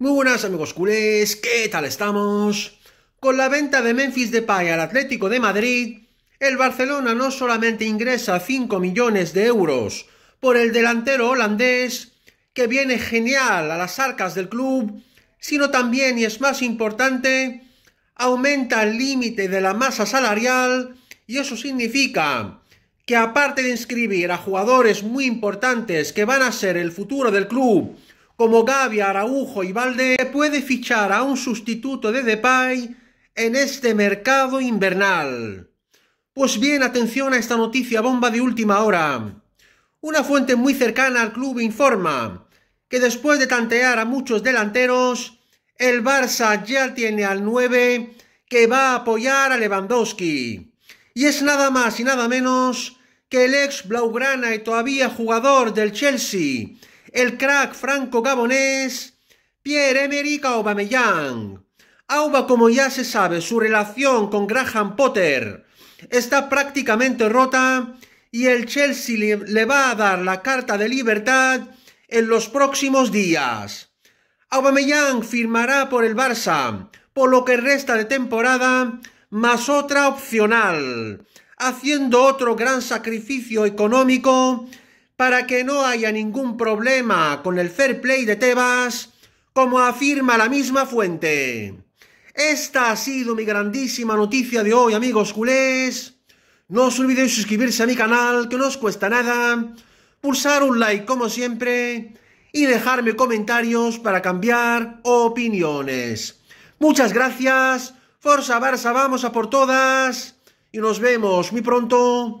Muy buenas amigos culés, ¿qué tal estamos? Con la venta de Memphis Depay al Atlético de Madrid, el Barcelona no solamente ingresa 5 millones de euros por el delantero holandés, que viene genial a las arcas del club, sino también, y es más importante, aumenta el límite de la masa salarial y eso significa que aparte de inscribir a jugadores muy importantes que van a ser el futuro del club, como Gavi, Araujo y balde puede fichar a un sustituto de Depay en este mercado invernal. Pues bien, atención a esta noticia bomba de última hora. Una fuente muy cercana al club informa que después de tantear a muchos delanteros, el Barça ya tiene al 9 que va a apoyar a Lewandowski. Y es nada más y nada menos que el ex Blaugrana y todavía jugador del Chelsea, el crack franco-gabonés Pierre-Emerick Aubameyang. Auba, como ya se sabe, su relación con Graham Potter está prácticamente rota y el Chelsea le va a dar la carta de libertad en los próximos días. Aubameyang firmará por el Barça por lo que resta de temporada más otra opcional, haciendo otro gran sacrificio económico para que no haya ningún problema con el fair play de Tebas, como afirma la misma fuente. Esta ha sido mi grandísima noticia de hoy, amigos culés. No os olvidéis suscribirse a mi canal, que no os cuesta nada, pulsar un like como siempre y dejarme comentarios para cambiar opiniones. Muchas gracias, Forza Barça, vamos a por todas y nos vemos muy pronto